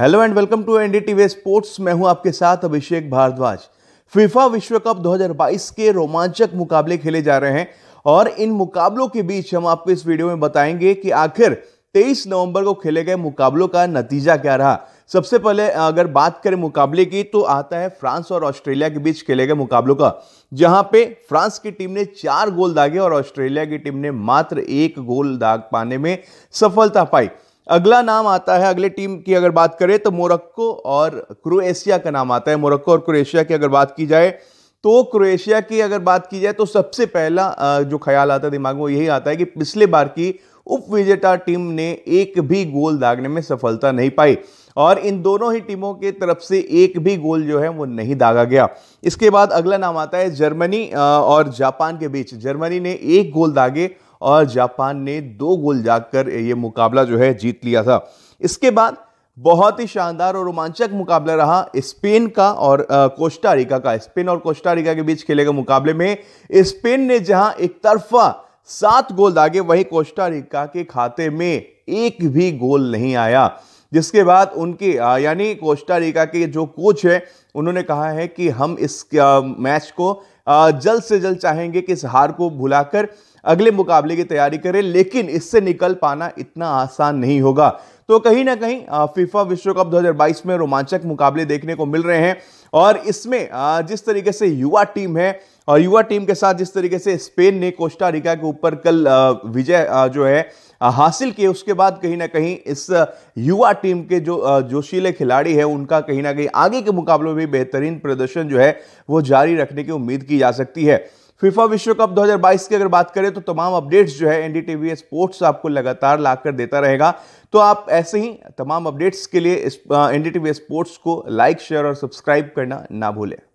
hello and welcome to NDTV sports मैं हूं आपके साथ अभिषेक भारद्वाज फीफा विश्व कप 2022 के रोमांचक मुकाबले खेले जा रहे हैं और इन मुकाबलों के बीच हम आपको इस वीडियो में बताएंगे कि आखिर 23 नवंबर को खेले गए मुकाबलों का नतीजा क्या रहा सबसे पहले अगर बात करें मुकाबले की तो आता है फ्रांस और ऑस्ट्रेलिया के बीच खेले गए मुकाबलों का जहां पे फ्रांस की टीम ने चार गोल दागे और ऑस्ट्रेलिया की टीम ने मात्र एक गोल दाग पाने में सफलता पाई अगला नाम आता है अगले टीम की अगर बात करें तो मोरक्को और क्रोएशिया का नाम आता है मोरक्को और क्रोएशिया की अगर बात की जाए तो क्रोएशिया की अगर बात की जाए तो सबसे पहला जो ख्याल आता है दिमाग में वो यही आता है कि पिछले बार की उप विजेता टीम ने एक भी गोल दागने में सफलता नहीं पाई और इन दोनों ही टीमों के तरफ से एक भी गोल जो है वो नहीं दागा गया इसके बाद अगला नाम आता है जर्मनी और जापान के बीच जर्मनी ने एक गोल दागे और जापान ने दो गोल जाकर ये मुकाबला जो है जीत लिया था इसके बाद बहुत ही शानदार और रोमांचक मुकाबला रहा स्पेन का और कोस्टारिका का स्पेन और कोस्टारिका के बीच खेले गए मुकाबले में स्पेन ने जहां एक तरफा सात गोल दागे वहीं कोस्टारिका के खाते में एक भी गोल नहीं आया जिसके बाद उनके यानी कोस्टारिका के जो कोच है उन्होंने कहा है कि हम इस मैच को जल्द से जल्द चाहेंगे कि इस हार को भुलाकर अगले मुकाबले की तैयारी करें लेकिन इससे निकल पाना इतना आसान नहीं होगा तो कहीं ना कहीं फीफा विश्व कप 2022 में रोमांचक मुकाबले देखने को मिल रहे हैं और इसमें जिस तरीके से युवा टीम है और युवा टीम के साथ जिस तरीके से स्पेन ने कोस्टा रिका के ऊपर कल विजय जो है हासिल किए उसके बाद कहीं ना कहीं इस युवा टीम के जो जोशीले खिलाड़ी हैं उनका कहीं ना कहीं आगे के मुकाबलों में बेहतरीन प्रदर्शन जो है वो जारी रखने की उम्मीद की जा सकती है फीफा विश्व कप 2022 की अगर बात करें तो तमाम अपडेट्स जो है एनडीटीवी स्पोर्ट्स आपको लगातार लाकर देता रहेगा तो आप ऐसे ही तमाम अपडेट्स के लिए एनडीटीवी स्पोर्ट्स को लाइक शेयर और सब्सक्राइब करना ना भूलें